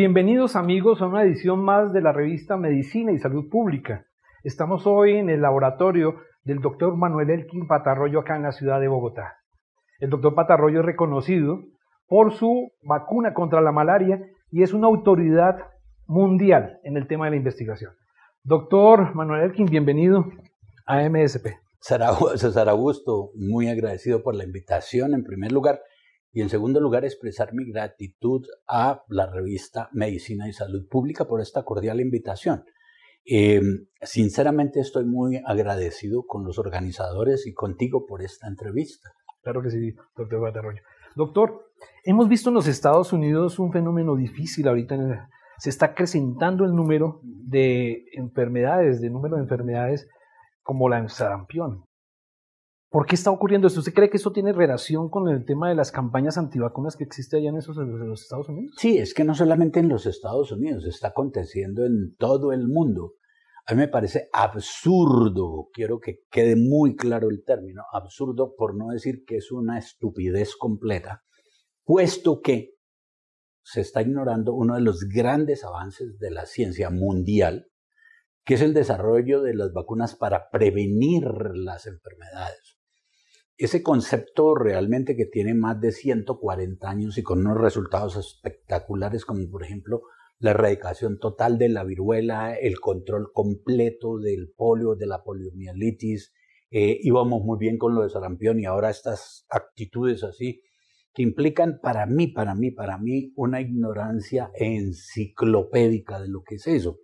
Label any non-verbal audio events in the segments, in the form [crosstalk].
Bienvenidos amigos a una edición más de la revista Medicina y Salud Pública. Estamos hoy en el laboratorio del doctor Manuel Elkin Patarroyo acá en la ciudad de Bogotá. El doctor Patarroyo es reconocido por su vacuna contra la malaria y es una autoridad mundial en el tema de la investigación. Doctor Manuel Elkin, bienvenido a MSP. César Augusto, muy agradecido por la invitación en primer lugar y en segundo lugar, expresar mi gratitud a la revista Medicina y Salud Pública por esta cordial invitación. Em, sinceramente estoy muy agradecido con los organizadores y contigo por esta entrevista. Claro que sí, doctor Batarroyo. Doctor, hemos visto en los Estados Unidos un fenómeno difícil ahorita. se está acrecentando el número de enfermedades, de número de enfermedades como la sarampión. ¿Por qué está ocurriendo esto? ¿Usted cree que esto tiene relación con el tema de las campañas antivacunas que existe allá en esos en los Estados Unidos? Sí, es que no solamente en los Estados Unidos, está aconteciendo en todo el mundo. A mí me parece absurdo, quiero que quede muy claro el término, absurdo por no decir que es una estupidez completa, puesto que se está ignorando uno de los grandes avances de la ciencia mundial, que es el desarrollo de las vacunas para prevenir las enfermedades ese concepto realmente que tiene más de 140 años y con unos resultados espectaculares como por ejemplo la erradicación total de la viruela, el control completo del polio, de la poliomielitis, eh, íbamos muy bien con lo de sarampión y ahora estas actitudes así que implican para mí, para mí, para mí una ignorancia enciclopédica de lo que es eso.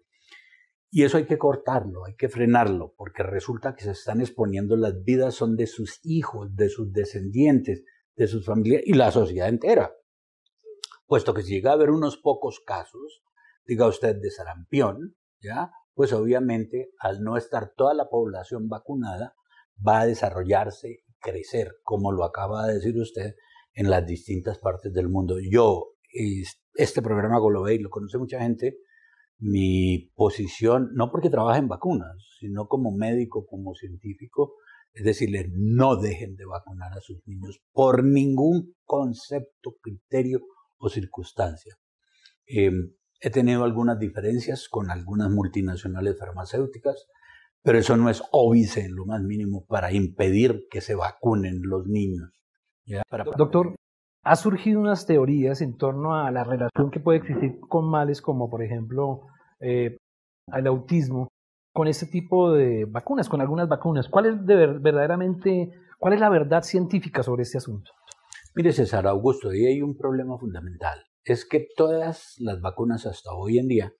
Y eso hay que cortarlo, hay que frenarlo, porque resulta que se están exponiendo las vidas, son de sus hijos, de sus descendientes, de sus familias y la sociedad entera. Puesto que si llega a haber unos pocos casos, diga usted de sarampión, ¿ya? pues obviamente al no estar toda la población vacunada, va a desarrollarse y crecer, como lo acaba de decir usted, en las distintas partes del mundo. Yo, este programa y lo conoce mucha gente, mi posición, no porque trabaje en vacunas, sino como médico, como científico, es decir, no dejen de vacunar a sus niños por ningún concepto, criterio o circunstancia. Em, he tenido algunas diferencias con algunas multinacionales farmacéuticas, pero eso no es óbice en lo más mínimo para impedir que se vacunen los niños. Doctor, ha surgido unas teorías en torno a la relación que puede existir con males como por ejemplo eh, al autismo con ese tipo de vacunas, con algunas vacunas. ¿Cuál es verdaderamente, cuál es la verdad científica sobre este asunto? Mire, César Augusto, ahí hay un problema fundamental. Es que todas las vacunas hasta hoy en día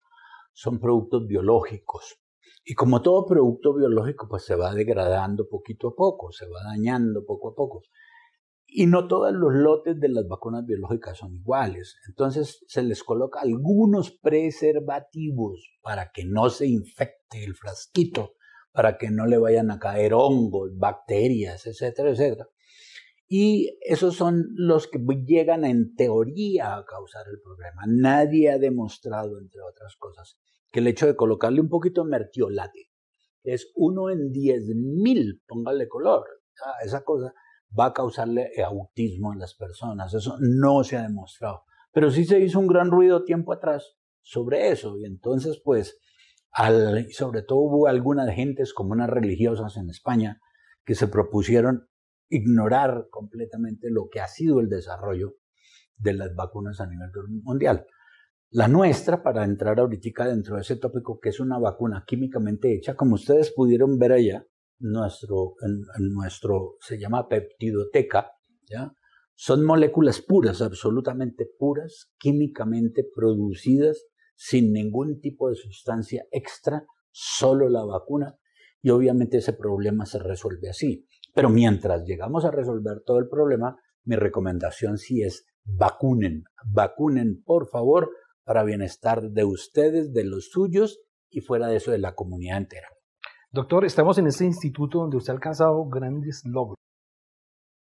son productos biológicos. Y como todo producto biológico, pues se va degradando poquito a poco, se va dañando poco a poco. Y no todos los lotes de las vacunas biológicas son iguales. Entonces se les coloca algunos preservativos para que no se infecte el frasquito, para que no le vayan a caer hongos, bacterias, etcétera, etcétera. Y esos son los que llegan en teoría a causar el problema. Nadie ha demostrado, entre otras cosas, que el hecho de colocarle un poquito de mertiolate, es uno en diez mil, póngale color a esa cosa, va a causarle eh, autismo en las personas. Eso no se ha demostrado. Pero sí se hizo un gran ruido tiempo atrás sobre eso. Y entonces, pues, al, sobre todo hubo algunas gentes, como unas religiosas en España, que se propusieron ignorar completamente lo que ha sido el desarrollo de las vacunas a nivel mundial. La nuestra, para entrar ahorita dentro de ese tópico, que es una vacuna químicamente hecha, como ustedes pudieron ver allá, nuestro, en, nuestro se llama peptidoteca, ¿ya? son moléculas puras, absolutamente puras, químicamente producidas sin ningún tipo de sustancia extra, solo la vacuna. Y obviamente ese problema se resuelve así. Pero mientras llegamos a resolver todo el problema, mi recomendación sí es vacunen, vacunen por favor para bienestar de ustedes, de los suyos y fuera de eso de la comunidad entera. Doctor, estamos en ese instituto donde usted ha alcanzado grandes logros.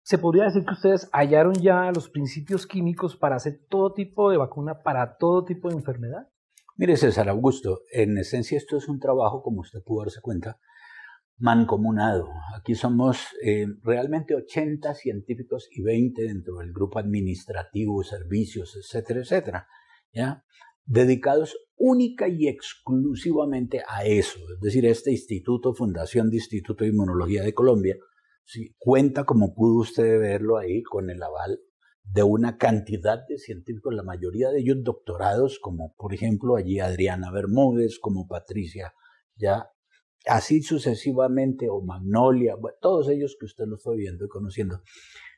¿Se podría decir que ustedes hallaron ya los principios químicos para hacer todo tipo de vacuna para todo tipo de enfermedad? Mire, César Augusto, en esencia esto es un trabajo, como usted pudo darse cuenta, mancomunado. Aquí somos eh, realmente 80 científicos y 20 dentro del grupo administrativo, servicios, etcétera, etcétera, ¿ya? dedicados única y exclusivamente a eso. Es decir, este instituto, Fundación de Instituto de Inmunología de Colombia, si cuenta, como pudo usted verlo ahí, con el aval de una cantidad de científicos, la mayoría de ellos doctorados, como por ejemplo allí Adriana Bermúdez, como Patricia, ya así sucesivamente, o Magnolia, todos ellos que usted lo fue viendo y conociendo.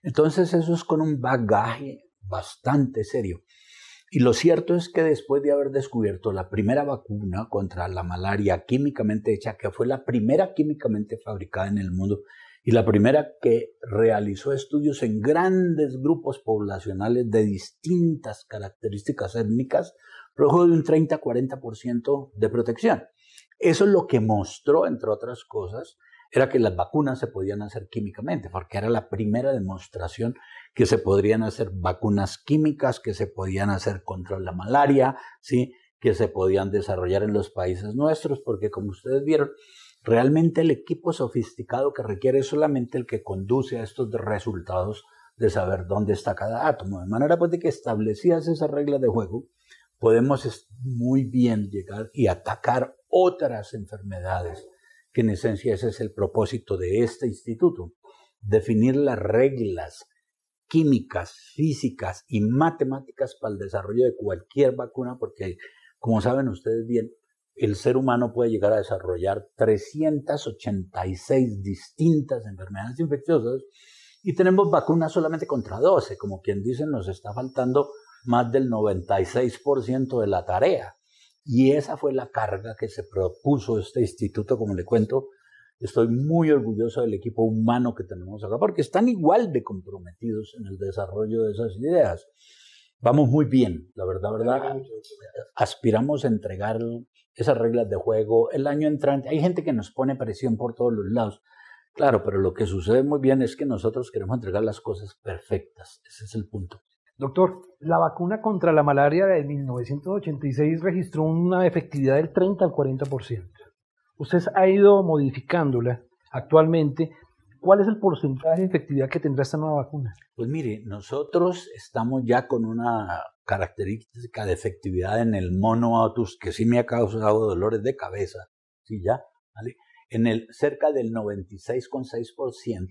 Entonces eso es con un bagaje bastante serio. Y lo cierto es que después de haber descubierto la primera vacuna contra la malaria químicamente hecha, que fue la primera químicamente fabricada en el mundo y la primera que realizó estudios en grandes grupos poblacionales de distintas características étnicas, produjo un 30-40% de protección. Eso es lo que mostró, entre otras cosas, era que las vacunas se podían hacer químicamente, porque era la primera demostración que se podrían hacer vacunas químicas, que se podían hacer contra la malaria, ¿sí? que se podían desarrollar en los países nuestros, porque como ustedes vieron, realmente el equipo sofisticado que requiere es solamente el que conduce a estos resultados de saber dónde está cada átomo. De manera pues de que establecidas esas reglas de juego, podemos muy bien llegar y atacar otras enfermedades que en esencia ese es el propósito de este instituto, definir las reglas químicas, físicas y matemáticas para el desarrollo de cualquier vacuna, porque como saben ustedes bien, el ser humano puede llegar a desarrollar 386 distintas enfermedades infecciosas y tenemos vacunas solamente contra 12, como quien dice, nos está faltando más del 96% de la tarea. Y esa fue la carga que se propuso este instituto, como le cuento. Estoy muy orgulloso del equipo humano que tenemos acá, porque están igual de comprometidos en el desarrollo de esas ideas. Vamos muy bien, la verdad, verdad. Aspiramos a entregar esas reglas de juego el año entrante. Hay gente que nos pone presión por todos los lados. Claro, pero lo que sucede muy bien es que nosotros queremos entregar las cosas perfectas. Ese es el punto. Doctor, la vacuna contra la malaria de 1986 registró una efectividad del 30 al 40%. Usted ha ido modificándola actualmente. ¿Cuál es el porcentaje de efectividad que tendrá esta nueva vacuna? Pues mire, nosotros estamos ya con una característica de efectividad en el mono autus que sí me ha causado dolores de cabeza, sí ya, ¿vale? En el cerca del 96,6%.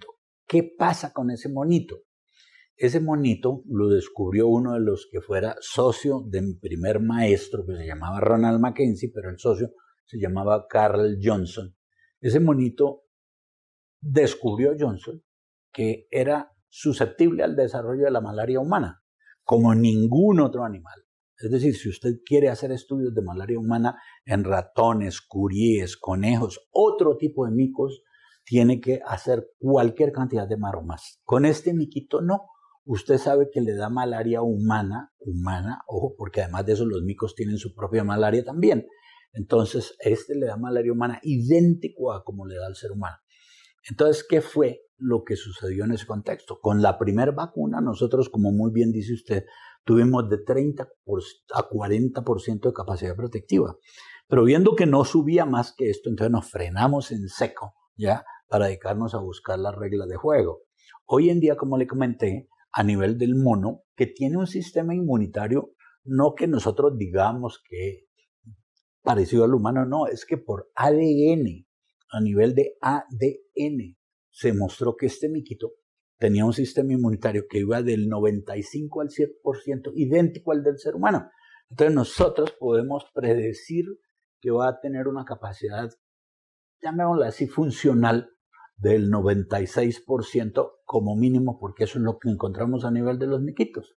¿Qué pasa con ese monito? Ese monito lo descubrió uno de los que fuera socio de mi primer maestro, que se llamaba Ronald Mackenzie, pero el socio se llamaba Carl Johnson. Ese monito descubrió Johnson que era susceptible al desarrollo de la malaria humana, como ningún otro animal. Es decir, si usted quiere hacer estudios de malaria humana en ratones, curíes, conejos, otro tipo de micos, tiene que hacer cualquier cantidad de maromas. Con este miquito no, Usted sabe que le da malaria humana, humana, ojo, porque además de eso los micos tienen su propia malaria también. Entonces, este le da malaria humana idéntico a como le da al ser humano. Entonces, ¿qué fue lo que sucedió en ese contexto? Con la primera vacuna, nosotros, como muy bien dice usted, tuvimos de 30 a 40% de capacidad protectiva. Pero viendo que no subía más que esto, entonces nos frenamos en seco, ¿ya? Para dedicarnos a buscar las reglas de juego. Hoy en día, como le comenté, a nivel del mono que tiene un sistema inmunitario, no que nosotros digamos que parecido al humano, no, es que por ADN, a nivel de ADN, se mostró que este miquito tenía un sistema inmunitario que iba del 95 al 100% idéntico al del ser humano. Entonces nosotros podemos predecir que va a tener una capacidad, llamémosla así, funcional del 96% como mínimo, porque eso es lo que encontramos a nivel de los miquitos.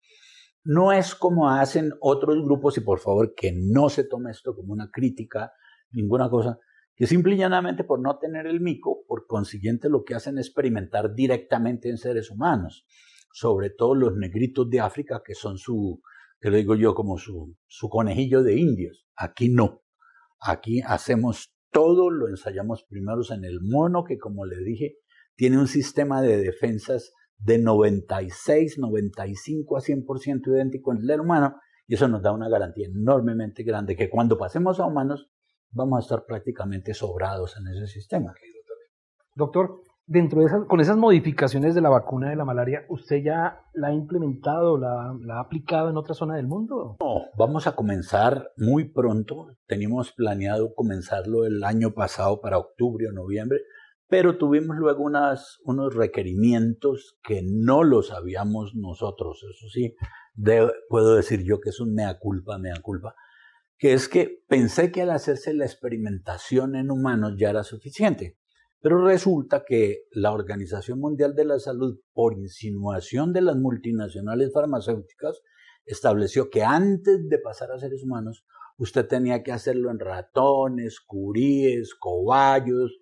No es como hacen otros grupos, y por favor que no se tome esto como una crítica, ninguna cosa, que simple y llanamente por no tener el mico, por consiguiente lo que hacen es experimentar directamente en seres humanos, sobre todo los negritos de África, que son su, que lo digo yo, como su, su conejillo de indios. Aquí no. Aquí hacemos todo lo ensayamos primero en el mono, que como le dije, tiene un sistema de defensas de 96, 95 a 100% idéntico al del humano, y eso nos da una garantía enormemente grande que cuando pasemos a humanos vamos a estar prácticamente sobrados en ese sistema. Doctor, dentro de esas, con esas modificaciones de la vacuna de la malaria, ¿usted ya la ha implementado, la, ha aplicado en otra zona del mundo? No, vamos a comenzar muy pronto. Teníamos planeado comenzarlo el año pasado para octubre o noviembre, pero tuvimos luego unos requerimientos que no los sabíamos nosotros. Eso sí, puedo decir yo que es un mea culpa, mea culpa que es que pensé que al hacerse la experimentación en humanos ya era suficiente. Pero resulta que la Organización Mundial de la Salud, por insinuación de las multinacionales farmacéuticas, estableció que antes de pasar a seres humanos, usted tenía que hacerlo en ratones, curíes, cobayos.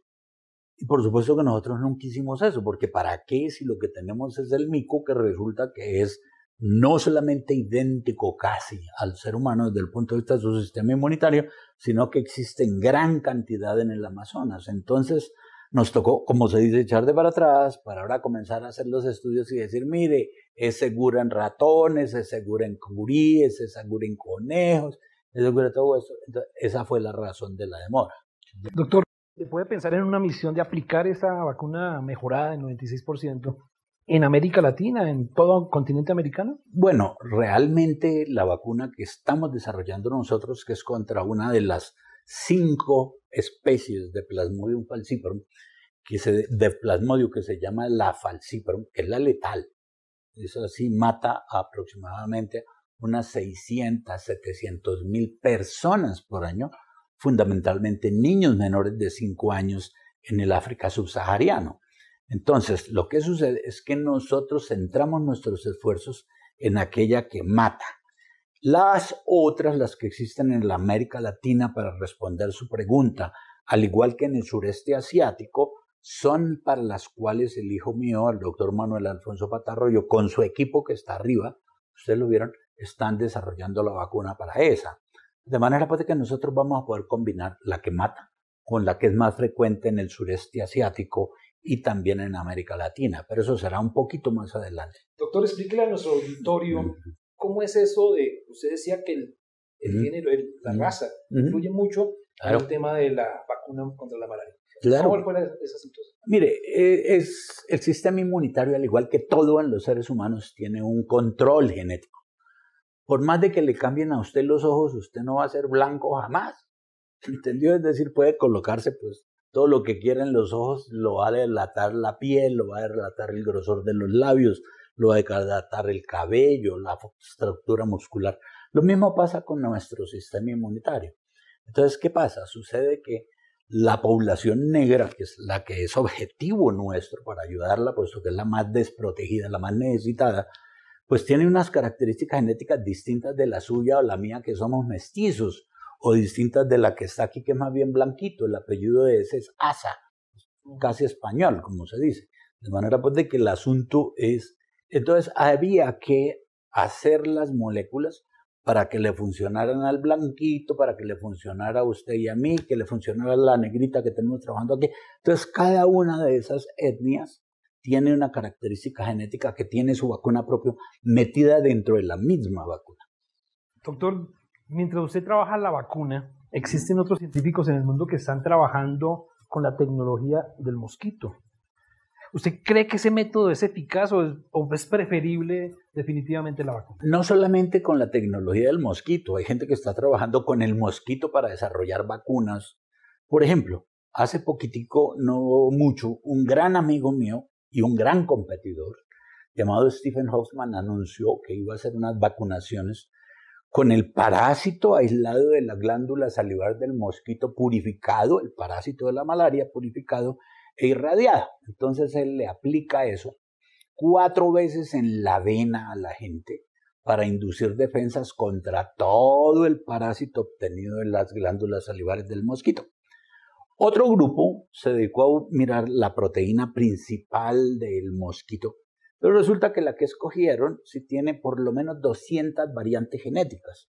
Y por supuesto que nosotros nunca hicimos eso, porque ¿para qué si lo que tenemos es el mico que resulta que es no solamente idéntico casi al ser humano desde el punto de vista de su sistema inmunitario, sino que existe en gran cantidad en el Amazonas? Entonces, nos tocó, como se dice, echar de para atrás para ahora comenzar a hacer los estudios y decir, mire, es segura en ratones, es segura en curíes, es segura en conejos, es segura en todo eso. esa fue la razón de la demora. Doctor, ¿se puede pensar en una misión de aplicar esa vacuna mejorada del 96%? en América Latina, en todo el continente americano? Bueno, realmente la vacuna que estamos desarrollando nosotros, que es contra una de las cinco especies de Plasmodium falciparum, que se, de Plasmodium que se llama la falciparum, que es la letal. Eso sí mata aproximadamente unas 600, 700 mil personas por año, fundamentalmente niños menores de 5 años en el África subsahariano. Entonces, lo que sucede es que nosotros centramos nuestros esfuerzos en aquella que mata, las otras, las que existen en la América Latina para responder su pregunta, al igual que en el sureste asiático, son para las cuales el hijo mío, el doctor Manuel Alfonso Patarroyo, con su equipo que está arriba, ustedes lo vieron, están desarrollando la vacuna para esa. De manera pues, que nosotros vamos a poder combinar la que mata con la que es más frecuente en el sureste asiático y también en América Latina, pero eso será un poquito más adelante. Doctor, explíquele a nuestro auditorio ¿Cómo es eso de, usted decía que el, género, la raza, influye mucho en el tema de la vacuna contra la malaria? Claro. ¿Cómo fue esa situación? Mire, eh, es, el sistema inmunitario, al igual que todo en los seres humanos, tiene un control genético. Por más de que le cambien a usted los ojos, usted no va a ser blanco jamás. [laughs] ¿Entendió? Es decir, puede colocarse pues todo lo que quiera en los ojos, lo va a delatar la piel, lo va a delatar el grosor de los labios, lo va a el cabello, la estructura muscular. Lo mismo pasa con nuestro sistema inmunitario. Entonces, ¿qué pasa? Sucede que la población negra, que es la que es objetivo nuestro para ayudarla, puesto que es la más desprotegida, la más necesitada, pues tiene unas características genéticas distintas de la suya o la mía, que somos mestizos, o distintas de la que está aquí, que es más bien blanquito. El apellido de ese es Asa, casi español, como se dice. De manera pues de que el asunto es entonces había que hacer las moléculas para que le funcionaran al blanquito, para que le funcionara a usted y a mí, que le funcionara a la negrita que tenemos trabajando aquí. Entonces cada una de esas etnias tiene una característica genética que tiene su vacuna propia metida dentro de la misma vacuna. Doctor, mientras usted trabaja la vacuna, existen otros científicos en el mundo que están trabajando con la tecnología del mosquito. ¿Usted cree que ese método es eficaz o es, preferible definitivamente la vacuna? No solamente con la tecnología del mosquito, hay gente que está trabajando con el mosquito para desarrollar vacunas. Por ejemplo, hace poquitico, no mucho, un gran amigo mío y un gran competidor llamado Stephen Hoffman anunció que iba a hacer unas vacunaciones con el parásito aislado de la glándula salivar del mosquito purificado, el parásito de la malaria purificado, e irradiada. Entonces él le aplica eso cuatro veces en la vena a la gente para inducir defensas contra todo el parásito obtenido en las glándulas salivares del mosquito. Otro grupo se dedicó a mirar la proteína principal del mosquito, pero resulta que la que escogieron sí tiene por lo menos 200 variantes genéticas.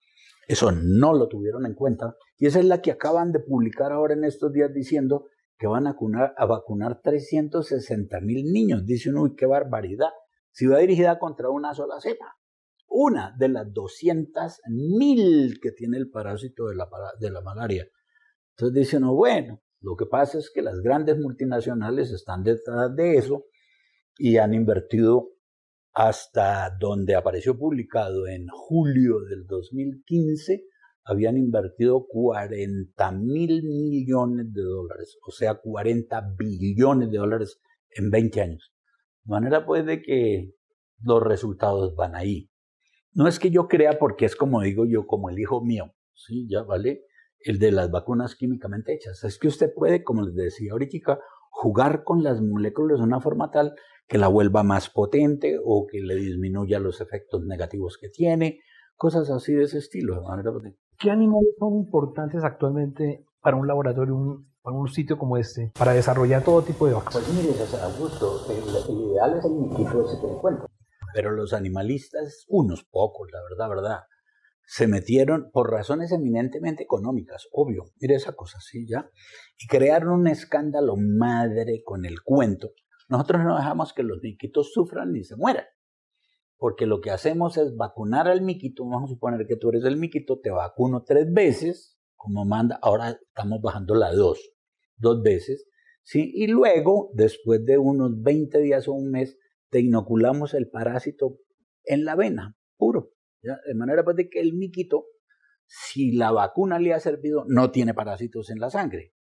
Eso no lo tuvieron en cuenta y esa es la que acaban de publicar ahora en estos días diciendo que van a vacunar, a vacunar 360 mil niños. Dice uno, uy, qué barbaridad. Si va dirigida contra una sola cepa, una de las 200 mil que tiene el parásito de la, de la malaria. Entonces dice uno, bueno, lo que pasa es que las grandes multinacionales están detrás de eso y han invertido hasta donde apareció publicado en julio del 2015 habían invertido 40 mil millones de dólares, o sea, 40 billones de dólares en 20 años. De manera puede que los resultados van ahí. No es que yo crea porque es como digo yo, como el hijo mío, ¿sí? Ya vale, el de las vacunas químicamente hechas. Es que usted puede, como les decía ahorita, jugar con las moléculas de una forma tal que la vuelva más potente o que le disminuya los efectos negativos que tiene, cosas así de ese estilo. De manera pues, ¿Qué animales son importantes actualmente para un laboratorio, un, para un sitio como este, para desarrollar todo tipo de vacunas? Pues mire, Augusto, el, el ideal es el niquito ese que encuentro. Pero los animalistas, unos pocos, la verdad, verdad, se metieron por razones eminentemente económicas, obvio, mire esa cosa así ya, y crearon un escándalo madre con el cuento. Nosotros no dejamos que los niquitos sufran ni se mueran. Porque lo que hacemos es vacunar al miquito. Vamos a suponer que tú eres el miquito, te vacuno tres veces, como manda. Ahora estamos bajando la dos, dos veces. ¿sí? Y luego, después de unos 20 días o un mes, te inoculamos el parásito en la vena, puro. De manera pues, que el miquito, si la vacuna le ha servido, no tiene parásitos en la sangre.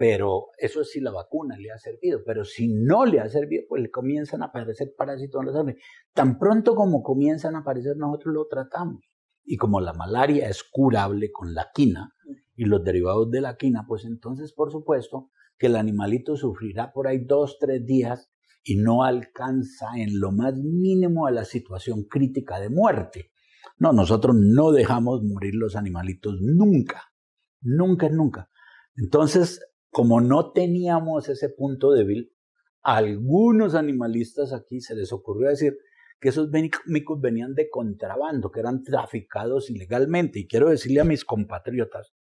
Pero eso es si la vacuna le ha servido. Pero si no le ha servido, pues le comienzan a aparecer parásitos en la sangre. Tan pronto como comienzan a aparecer, nosotros lo tratamos. Y como la malaria es curable con la quina y los derivados de la quina, pues entonces, por supuesto, que el animalito sufrirá por ahí dos, tres días y no alcanza en lo más mínimo a la situación crítica de muerte. No, nosotros no dejamos morir los animalitos nunca, nunca, nunca. Entonces, como no teníamos ese punto débil, algunos animalistas aquí se les ocurrió decir que esos micos venían de contrabando, que eran traficados ilegalmente. Y quiero decirle a mis compatriotas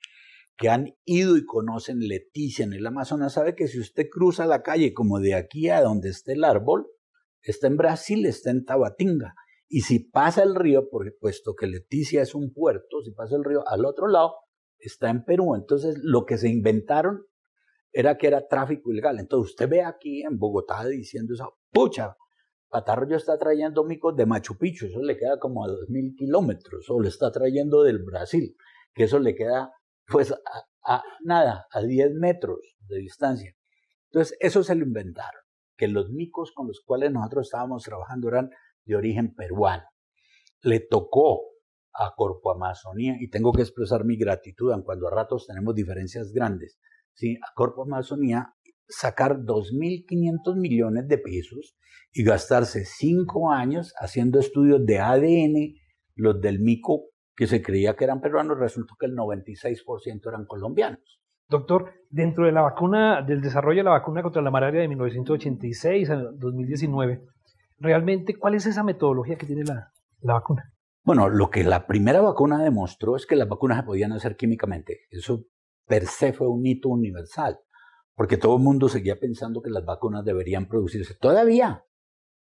que han ido y conocen Leticia en el Amazonas, sabe que si usted cruza la calle como de aquí a donde está el árbol, está en Brasil, está en Tabatinga. Y si pasa el río, porque puesto que Leticia es un puerto, si pasa el río al otro lado, está en Perú. Entonces, lo que se inventaron era que era tráfico ilegal. Entonces usted ve aquí en Bogotá diciendo esa pucha, Patarroyo está trayendo micos de Machu Picchu, eso le queda como a dos mil kilómetros, o le está trayendo del Brasil, que eso le queda pues a, nada, a diez metros de distancia. Entonces eso se lo inventaron, que los micos con los cuales nosotros estábamos trabajando eran de origen peruano. Le tocó a Corpo Amazonía, y tengo que expresar mi gratitud, aun cuando a ratos tenemos diferencias grandes, ¿sí? a Corpo Amazonía sacar 2.500 millones de pesos y gastarse cinco años haciendo estudios de ADN, los del MICO, que se creía que eran peruanos, resultó que el 96% eran colombianos. Doctor, dentro de la vacuna, del desarrollo de la vacuna contra la malaria de 1986 a 2019, realmente, ¿cuál es esa metodología que tiene la, vacuna? Bueno, lo que la primera vacuna demostró es que las vacunas se podían hacer químicamente. Eso per se fue un hito universal, porque todo el mundo seguía pensando que las vacunas deberían producirse todavía.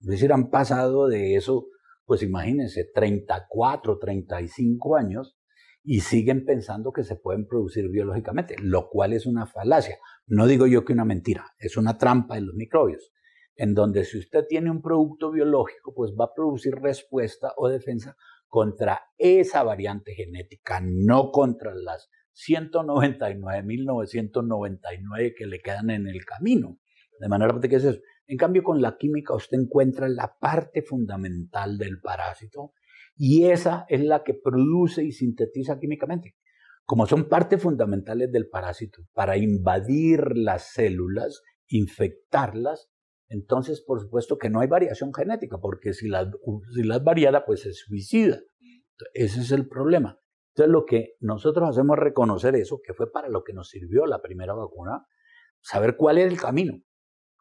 Es decir, han pasado de eso, pues imagínense, 34, 35 años y siguen pensando que se pueden producir biológicamente, lo cual es una falacia. No digo yo que una mentira, es una trampa de los microbios, en donde si usted tiene un producto biológico, pues va a producir respuesta o defensa contra esa variante genética, no contra las 199.999 que le quedan en el camino. De manera que es eso. En cambio, con la química usted encuentra la parte fundamental del parásito y esa es la que produce y sintetiza químicamente. Como son partes fundamentales del parásito para invadir las células, infectarlas, entonces por supuesto que no hay variación genética, porque si las, si variada, pues se suicida. Ese es el problema. Entonces, lo que nosotros hacemos es reconocer eso, que fue para lo que nos sirvió la primera vacuna, saber cuál era el camino.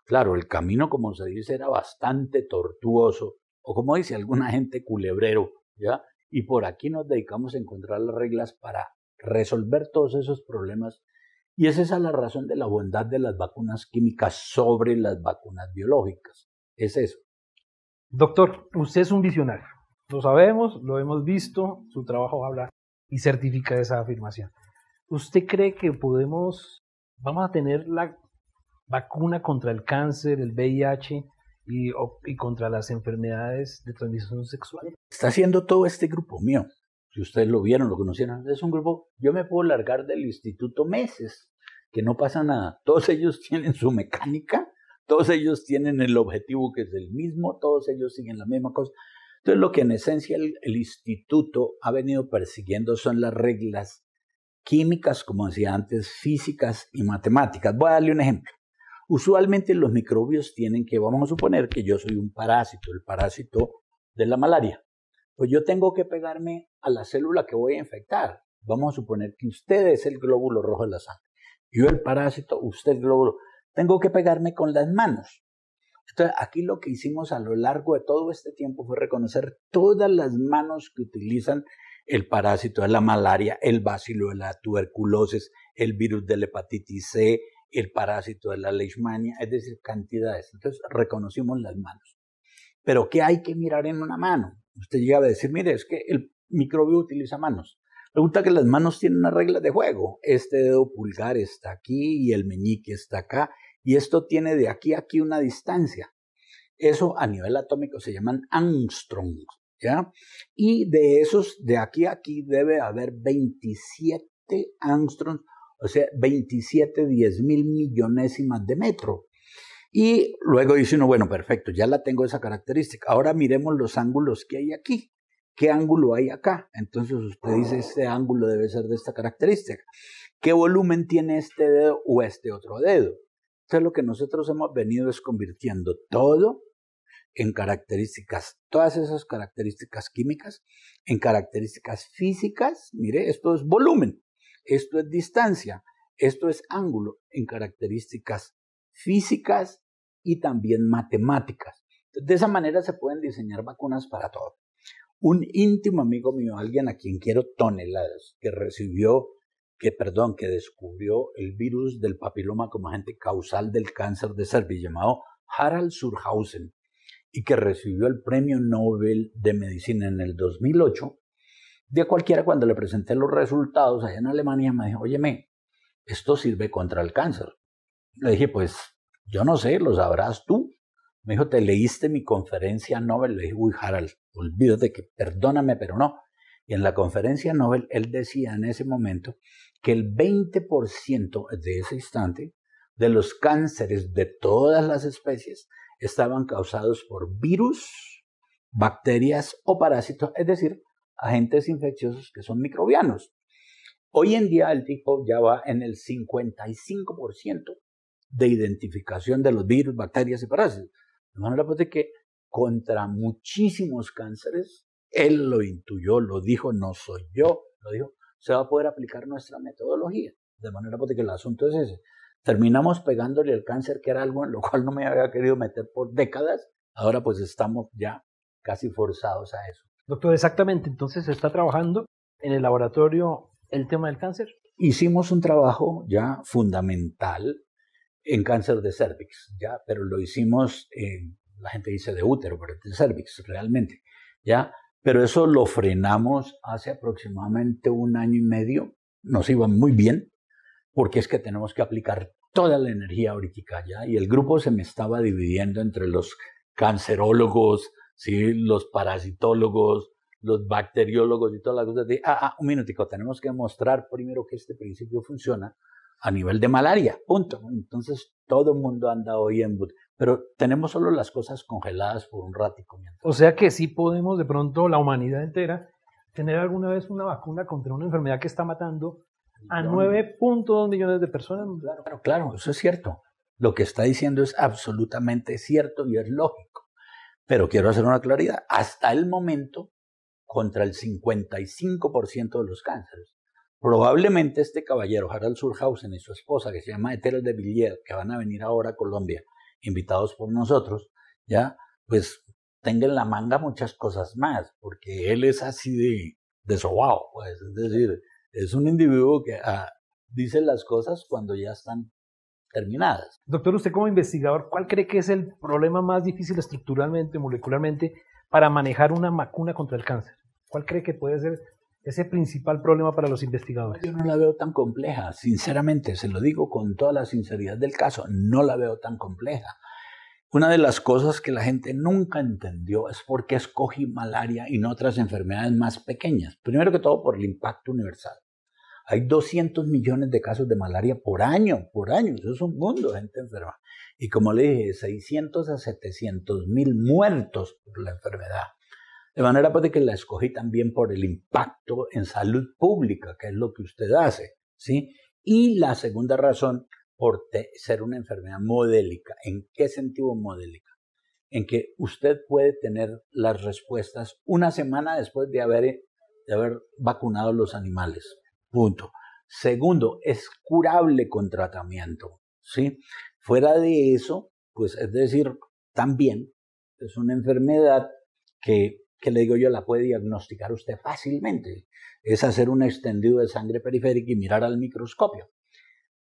Claro, el camino, como se dice, era bastante tortuoso, o como dice alguna gente, culebrero, ¿ya? Y por aquí nos dedicamos a encontrar las reglas para resolver todos esos problemas. Y esa es la razón de la bondad de las vacunas químicas sobre las vacunas biológicas. Es eso. Doctor, usted es un visionario. Lo sabemos, lo hemos visto, su trabajo habla y certifica esa afirmación. ¿Usted cree que podemos, vamos a tener la vacuna contra el cáncer, el VIH y, y contra las enfermedades de transmisión sexual? Está haciendo todo este grupo mío. Si ustedes lo vieron, lo conocieron, es un grupo, yo me puedo largar del instituto meses, que no pasa nada. Todos ellos tienen su mecánica, todos ellos tienen el objetivo que es el mismo, todos ellos siguen la misma cosa. Entonces, lo que en esencia el, instituto ha venido persiguiendo son las reglas químicas, como decía antes, físicas y matemáticas. Voy a darle un ejemplo. Usualmente los microbios tienen que, vamos a suponer que yo soy un parásito, el parásito de la malaria. Pues yo tengo que pegarme a la célula que voy a infectar. Vamos a suponer que usted es el glóbulo rojo de la sangre. Yo el parásito, usted el glóbulo. Tengo que pegarme con las manos. Entonces, aquí lo que hicimos a lo largo de todo este tiempo fue reconocer todas las manos que utilizan el parásito de la malaria, el bacilo de la tuberculosis, el virus de la hepatitis C, el parásito de la leishmania, es decir, cantidades. Entonces, reconocimos las manos. Pero, ¿qué hay que mirar en una mano? Usted llega a decir, mire, es que el microbio utiliza manos. Resulta que las manos tienen una regla de juego. Este dedo pulgar está aquí y el meñique está acá y esto tiene de aquí a aquí una distancia. Eso a nivel atómico se llaman angstroms, ¿ya? Y de esos, de aquí a aquí debe haber 27 angstroms, o sea, 27 diez mil millonésimas de metro. Y luego dice uno, bueno, perfecto, ya la tengo esa característica. Ahora miremos los ángulos que hay aquí. ¿Qué ángulo hay acá? Entonces usted dice, este ángulo debe ser de esta característica. ¿Qué volumen tiene este dedo o este otro dedo? Entonces lo que nosotros hemos venido es convirtiendo todo en características, todas esas características químicas, en características físicas, mire, esto es volumen, esto es distancia, esto es ángulo, en características físicas y también matemáticas. De esa manera se pueden diseñar vacunas para todo. Un íntimo amigo mío, alguien a quien quiero toneladas, que recibió que, perdón, que descubrió el virus del papiloma como agente causal del cáncer de cervix, llamado Harald Surhausen, y que recibió el Premio Nobel de Medicina en el 2008, de cualquiera cuando le presenté los resultados allá en Alemania me dijo, óyeme, esto sirve contra el cáncer. Le dije, pues yo no sé, lo sabrás tú. Me dijo, ¿te leíste mi conferencia Nobel? Le dije, uy, Harald, olvídate que, perdóname, pero no. Y en la conferencia Nobel, él decía en ese momento que el 20% de ese instante de los cánceres de todas las especies estaban causados por virus, bacterias o parásitos, es decir, agentes infecciosos que son microbianos. Hoy en día el tipo ya va en el 55% de identificación de los virus, bacterias y parásitos. De manera pues que contra muchísimos cánceres él lo intuyó, lo dijo, no soy yo, lo dijo, se va a poder aplicar nuestra metodología. De manera pues, que el asunto es ese. Terminamos pegándole el cáncer, que era algo en lo cual no me había querido meter por décadas. Ahora pues estamos ya casi forzados a eso. Doctor, exactamente. Entonces se está trabajando en el laboratorio el tema del cáncer. Hicimos un trabajo ya fundamental en cáncer de cervix, ya, pero lo hicimos, en, la gente dice de útero, pero de cervix realmente, ya pero eso lo frenamos hace aproximadamente un año y medio. Nos iba muy bien, porque es que tenemos que aplicar toda la energía ahorita ya, y el grupo se me estaba dividiendo entre los cancerólogos, ¿sí? los parasitólogos, los bacteriólogos y todas las cosas. De, ah, ah un minutico, tenemos que mostrar primero que este principio funciona a nivel de malaria, punto. Entonces todo el mundo anda hoy en pero tenemos solo las cosas congeladas por un ratico. O sea que sí podemos de pronto, la humanidad entera, tener alguna vez una vacuna contra una enfermedad que está matando a 9.2 millones de personas. Claro. claro, eso es cierto. Lo que está diciendo es absolutamente cierto y es lógico. Pero quiero hacer una claridad. Hasta el momento, contra el 55% de los cánceres. Probablemente este caballero, Harald Surhausen, y su esposa, que se llama Ethel de Villiers, que van a venir ahora a Colombia, invitados por nosotros, ¿ya? Pues tenga en la manga muchas cosas más, porque él es así de, de sobao, pues. es decir, es un individuo que ah, dice las cosas cuando ya están terminadas. Doctor, usted como investigador, ¿cuál cree que es el problema más difícil estructuralmente, molecularmente, para manejar una vacuna contra el cáncer? ¿Cuál cree que puede ser ese principal problema para los investigadores? Yo no la veo tan compleja, sinceramente, se lo digo con toda la sinceridad del caso, no la veo tan compleja. Una de las cosas que la gente nunca entendió es por qué escogí malaria y no otras enfermedades más pequeñas. Primero que todo por el impacto universal. Hay 200 millones de casos de malaria por año, por año. Eso es un mundo de gente enferma. Y como le dije, 600 a 700 mil muertos por la enfermedad. De manera pues, que la escogí también por el impacto en salud pública, que es lo que usted hace, ¿sí? Y la segunda razón, por ser una enfermedad modélica. ¿En qué sentido modélica? En que usted puede tener las respuestas una semana después de haber, de haber vacunado los animales. Punto. Segundo, es curable con tratamiento, ¿sí? Fuera de eso, pues es decir, también es una enfermedad que que le digo yo, la puede diagnosticar usted fácilmente. Es hacer un extendido de sangre periférica y mirar al microscopio.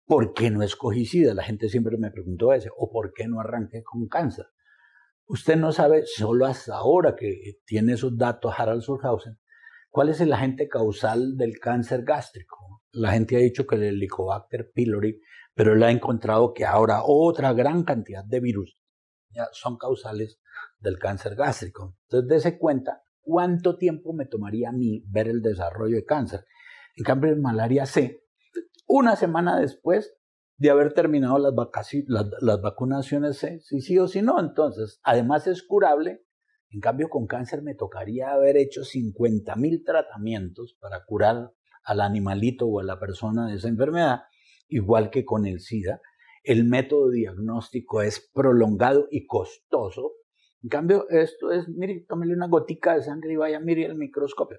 ¿Por qué no es cogicida? La gente siempre me preguntó eso. ¿O por qué no arranqué con cáncer? Usted no sabe, solo hasta ahora que tiene esos datos Harald Surhausen, cuál es el agente causal del cáncer gástrico. La gente ha dicho que el Helicobacter pylori, pero él ha encontrado que ahora otra gran cantidad de virus ya son causales del cáncer gástrico. Entonces, dése cuenta cuánto tiempo me tomaría a mí ver el desarrollo de cáncer. En cambio, en malaria C, una semana después de haber terminado las, las, vacunaciones C, si sí o sí no, entonces, además es curable. En cambio, con cáncer me tocaría haber hecho 50 mil tratamientos para curar al animalito o a la persona de esa enfermedad, igual que con el SIDA. El método diagnóstico es prolongado y costoso en cambio, esto es, mire, tómele una gotica de sangre y vaya, mire el microscopio.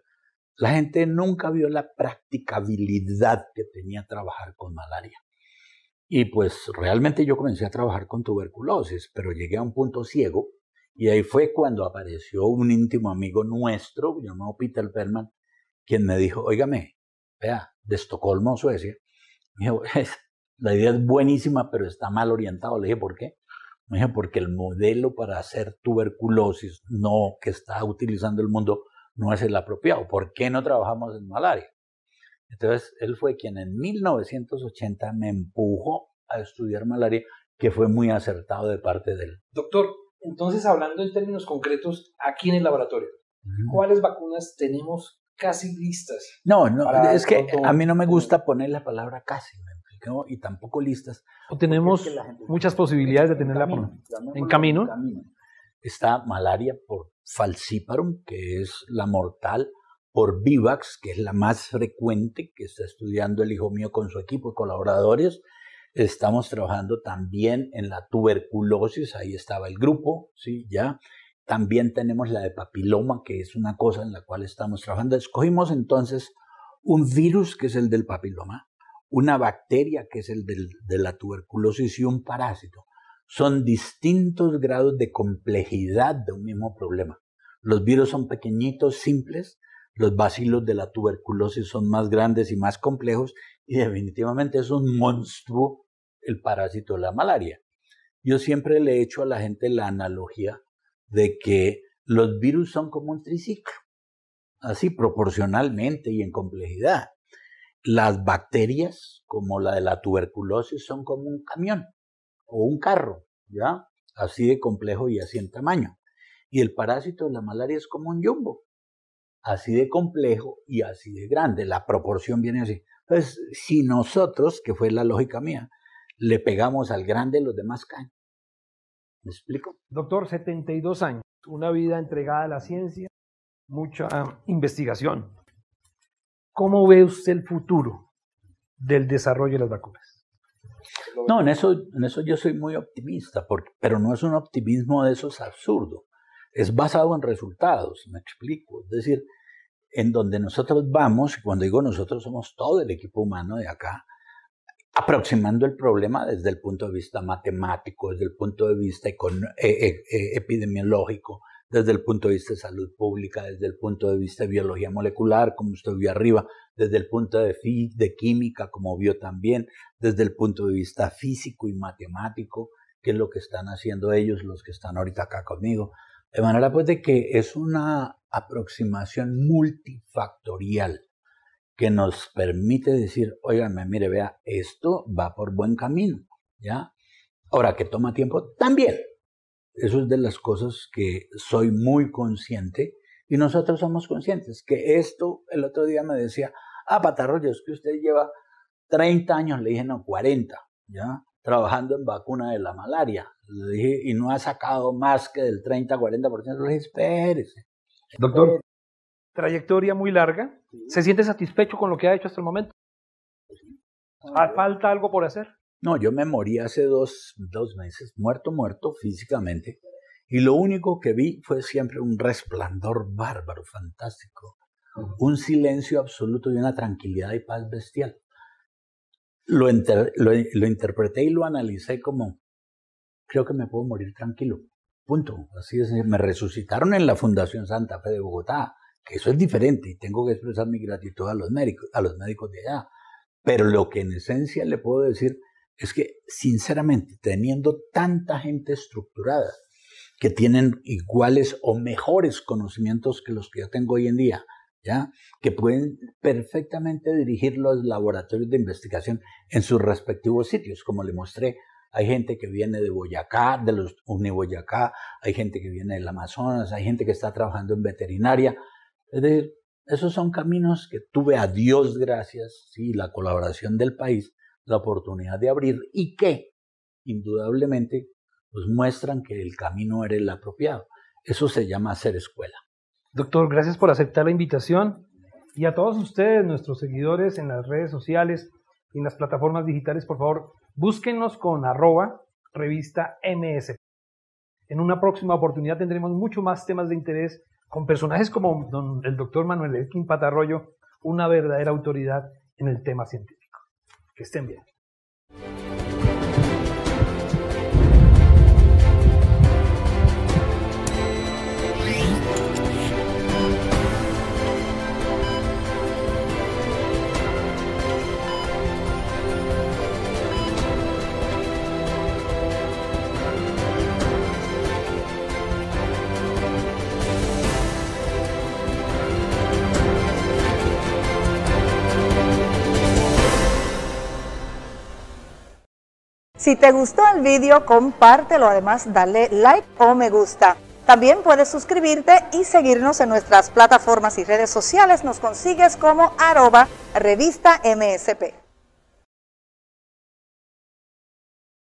La gente nunca vio la practicabilidad que tenía trabajar con malaria. Y pues realmente yo comencé a trabajar con tuberculosis, pero llegué a un punto ciego y ahí fue cuando apareció un íntimo amigo nuestro, llamado Peter Perman, quien me dijo, oígame, vea, de Estocolmo, Suecia. la idea es buenísima, pero está mal orientado. Le dije, ¿por qué? porque el modelo para hacer tuberculosis no que está utilizando el mundo no es el apropiado. ¿Por qué no trabajamos en malaria? Entonces, él fue quien en 1980 me empujó a estudiar malaria, que fue muy acertado de parte de él. Doctor, entonces hablando en términos concretos, aquí en el laboratorio, ¿cuáles vacunas tenemos casi listas? No, no, es que a mí no me gusta poner la palabra casi, y tampoco listas. Tenemos muchas posibilidades de tenerla en camino. Está malaria por falciparum, que es la mortal, por vivax, que es la más frecuente que está estudiando el hijo mío con su equipo de colaboradores. Estamos trabajando también en la tuberculosis, ahí estaba el grupo, sí, ya. También tenemos la de papiloma, que es una cosa en la cual estamos trabajando. Escogimos entonces un virus que es el del papiloma, una bacteria, que es el de la tuberculosis, y un parásito. Son distintos grados de complejidad de un mismo problema. Los virus son pequeñitos, simples, los bacilos de la tuberculosis son más grandes y más complejos, y definitivamente es un monstruo el parásito de la malaria. Yo siempre le he hecho a la gente la analogía de que los virus son como un triciclo, así proporcionalmente y en complejidad las bacterias, como la de la tuberculosis, son como un camión o un carro, ¿ya? Así de complejo y así en tamaño. Y el parásito de la malaria es como un yumbo, así de complejo y así de grande. La proporción viene así. Entonces, si nosotros, que fue la lógica mía, le pegamos al grande, los demás caen. ¿Me explico? Doctor, 72 años, una vida entregada a la ciencia, mucha investigación. ¿Cómo ve usted el futuro del desarrollo de las vacunas? No, en eso, en eso yo soy muy optimista, pero no es un optimismo de esos absurdo. Es basado en resultados, me explico. Es decir, en donde nosotros vamos, cuando digo nosotros somos todo el equipo humano de acá, aproximando el problema desde el punto de vista matemático, desde el punto de vista e-, e-, e-, epidemiológico, desde el punto de vista de salud pública, desde el punto de vista de biología molecular, como usted vio arriba, desde el punto de, de química, como vio también, desde el punto de vista físico y matemático, que es lo que están haciendo ellos, los que están ahorita acá conmigo. De manera pues de que es una aproximación multifactorial que nos permite decir, oiganme, mire, vea, esto va por buen camino, ¿ya? Ahora, que toma tiempo, también, eso es de las cosas que soy muy consciente y nosotros somos conscientes. Que esto, el otro día me decía, ah, Patarroyo, es que usted lleva 30 años, le dije, no, 40, ¿ya? Trabajando en vacuna de la malaria. Le dije, y no ha sacado más que del 30, 40%. Le dije, espérese. Doctor, trayectoria muy larga. ¿Se siente satisfecho con lo que ha hecho hasta el momento? ¿Falta algo por hacer? No, yo me morí hace dos, dos meses, muerto, muerto físicamente, y lo único que vi fue siempre un resplandor bárbaro, fantástico, un silencio absoluto y una tranquilidad y paz bestial. Lo, interpreté y lo analicé como, creo que me puedo morir tranquilo. Punto. Así es, me resucitaron en la Fundación Santa Fe de Bogotá, que eso es diferente y tengo que expresar mi gratitud a los a los médicos de allá. Pero lo que en esencia le puedo decir, es que, sinceramente, teniendo tanta gente estructurada, que tienen iguales o mejores conocimientos que los que yo tengo hoy en día, ¿ya? que pueden perfectamente dirigir los laboratorios de investigación en sus respectivos sitios, como le mostré. Hay gente que viene de Boyacá, de los Uniboyacá, hay gente que viene del Amazonas, hay gente que está trabajando en veterinaria. Es decir, esos son caminos que tuve a Dios gracias, y la colaboración del país, la oportunidad de abrir y que, indudablemente, nos pues, muestran que el camino era el apropiado. Eso se llama hacer escuela. Doctor, gracias por aceptar la invitación y a todos ustedes, nuestros seguidores en las redes sociales y en las plataformas digitales, por favor, búsquenos con arroba revista MS. En una próxima oportunidad tendremos mucho más temas de interés con personajes como el doctor Manuel Elkin Patarroyo, una verdadera autoridad en el tema científico. Que estén bien. Si te gustó el video, compártelo. Además, dale like o me gusta. También puedes suscribirte y seguirnos en nuestras plataformas y redes sociales. Nos consigues como arroba revista MSP.